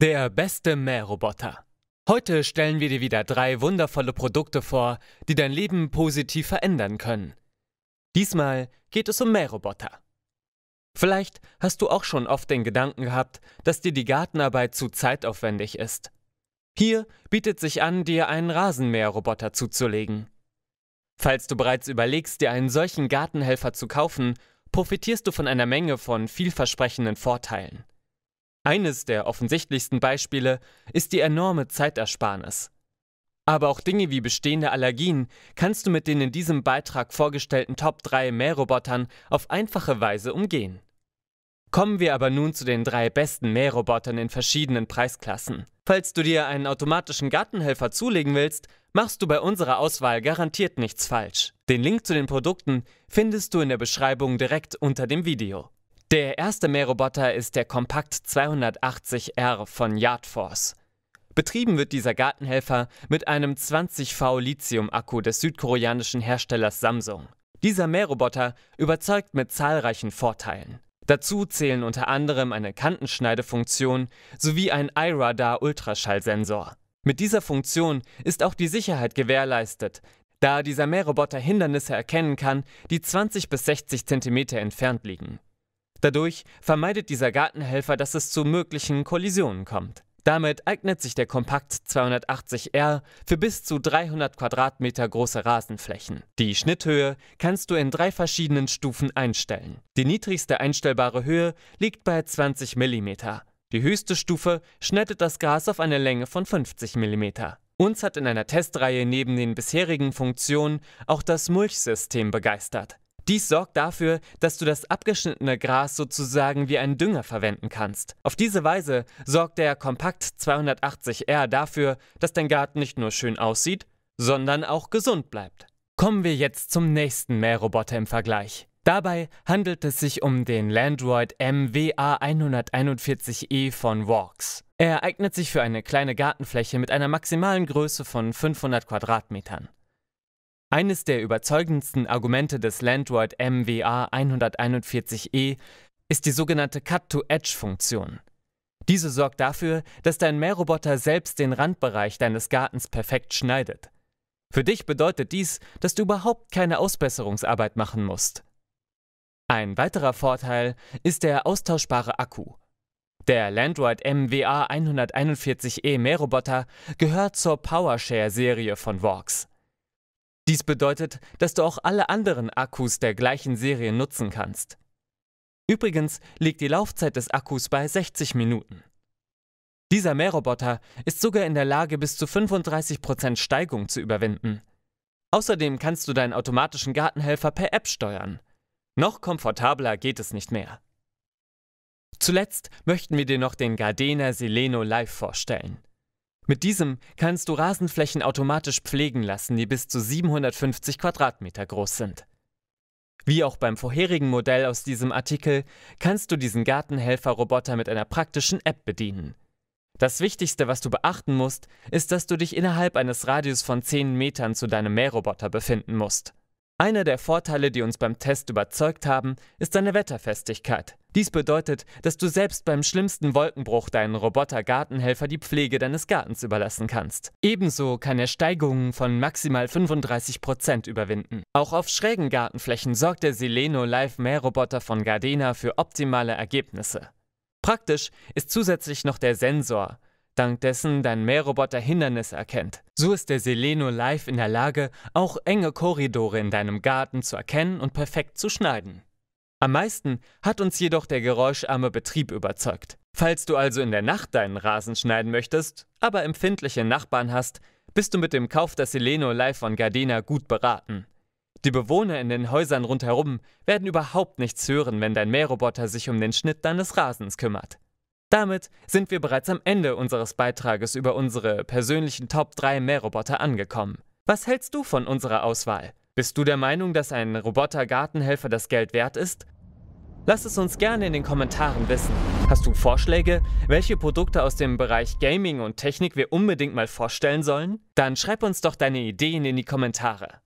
Der beste Mähroboter. Heute stellen wir dir wieder drei wundervolle Produkte vor, die dein Leben positiv verändern können. Diesmal geht es um Mähroboter. Vielleicht hast du auch schon oft den Gedanken gehabt, dass dir die Gartenarbeit zu zeitaufwendig ist. Hier bietet sich an, dir einen Rasenmäherroboter zuzulegen. Falls du bereits überlegst, dir einen solchen Gartenhelfer zu kaufen, profitierst du von einer Menge von vielversprechenden Vorteilen. Eines der offensichtlichsten Beispiele ist die enorme Zeitersparnis. Aber auch Dinge wie bestehende Allergien kannst du mit den in diesem Beitrag vorgestellten Top 3 Mährobotern auf einfache Weise umgehen. Kommen wir aber nun zu den drei besten Mährobotern in verschiedenen Preisklassen. Falls du dir einen automatischen Gartenhelfer zulegen willst, machst du bei unserer Auswahl garantiert nichts falsch. Den Link zu den Produkten findest du in der Beschreibung direkt unter dem Video. Der erste Mähroboter ist der Kompakt 280R von Yardforce. Betrieben wird dieser Gartenhelfer mit einem 20V Lithium-Akku des südkoreanischen Herstellers Samsung. Dieser Mähroboter überzeugt mit zahlreichen Vorteilen. Dazu zählen unter anderem eine Kantenschneidefunktion sowie ein iRadar Ultraschallsensor. Mit dieser Funktion ist auch die Sicherheit gewährleistet, da dieser Mähroboter Hindernisse erkennen kann, die 20 bis 60 cm entfernt liegen. Dadurch vermeidet dieser Gartenhelfer, dass es zu möglichen Kollisionen kommt. Damit eignet sich der Kompakt 280R für bis zu 300 Quadratmeter große Rasenflächen. Die Schnitthöhe kannst du in drei verschiedenen Stufen einstellen. Die niedrigste einstellbare Höhe liegt bei 20 mm. Die höchste Stufe schneidet das Gras auf eine Länge von 50 mm. Uns hat in einer Testreihe neben den bisherigen Funktionen auch das Mulchsystem begeistert. Dies sorgt dafür, dass du das abgeschnittene Gras sozusagen wie einen Dünger verwenden kannst. Auf diese Weise sorgt der Kompakt 280R dafür, dass dein Garten nicht nur schön aussieht, sondern auch gesund bleibt. Kommen wir jetzt zum nächsten Mähroboter im Vergleich. Dabei handelt es sich um den Landroid MWA141E von Walks. Er eignet sich für eine kleine Gartenfläche mit einer maximalen Größe von 500 Quadratmetern. Eines der überzeugendsten Argumente des Landroid MWA 141e ist die sogenannte Cut-to-Edge-Funktion. Diese sorgt dafür, dass dein Mähroboter selbst den Randbereich deines Gartens perfekt schneidet. Für dich bedeutet dies, dass du überhaupt keine Ausbesserungsarbeit machen musst. Ein weiterer Vorteil ist der austauschbare Akku. Der Landroid MWA 141e Mähroboter gehört zur PowerShare-Serie von Vox. Dies bedeutet, dass du auch alle anderen Akkus der gleichen Serie nutzen kannst. Übrigens liegt die Laufzeit des Akkus bei 60 Minuten. Dieser Mähroboter ist sogar in der Lage, bis zu 35% Steigung zu überwinden. Außerdem kannst du deinen automatischen Gartenhelfer per App steuern. Noch komfortabler geht es nicht mehr. Zuletzt möchten wir dir noch den Gardena Seleno Live vorstellen. Mit diesem kannst du Rasenflächen automatisch pflegen lassen, die bis zu 750 Quadratmeter groß sind. Wie auch beim vorherigen Modell aus diesem Artikel kannst du diesen Gartenhelfer-Roboter mit einer praktischen App bedienen. Das Wichtigste, was du beachten musst, ist, dass du dich innerhalb eines Radius von 10 Metern zu deinem Mähroboter befinden musst. Einer der Vorteile, die uns beim Test überzeugt haben, ist deine Wetterfestigkeit. Dies bedeutet, dass du selbst beim schlimmsten Wolkenbruch deinen Roboter-Gartenhelfer die Pflege deines Gartens überlassen kannst. Ebenso kann er Steigungen von maximal 35% Prozent überwinden. Auch auf schrägen Gartenflächen sorgt der Sileno Live Mähroboter von Gardena für optimale Ergebnisse. Praktisch ist zusätzlich noch der Sensor, dank dessen dein Mähroboter Hindernisse erkennt. So ist der Seleno Live in der Lage, auch enge Korridore in deinem Garten zu erkennen und perfekt zu schneiden. Am meisten hat uns jedoch der geräuscharme Betrieb überzeugt. Falls du also in der Nacht deinen Rasen schneiden möchtest, aber empfindliche Nachbarn hast, bist du mit dem Kauf der Seleno Live von Gardena gut beraten. Die Bewohner in den Häusern rundherum werden überhaupt nichts hören, wenn dein Mähroboter sich um den Schnitt deines Rasens kümmert. Damit sind wir bereits am Ende unseres Beitrages über unsere persönlichen Top 3 Mähroboter angekommen. Was hältst du von unserer Auswahl? Bist du der Meinung, dass ein Roboter-Gartenhelfer das Geld wert ist? Lass es uns gerne in den Kommentaren wissen. Hast du Vorschläge, welche Produkte aus dem Bereich Gaming und Technik wir unbedingt mal vorstellen sollen? Dann schreib uns doch deine Ideen in die Kommentare.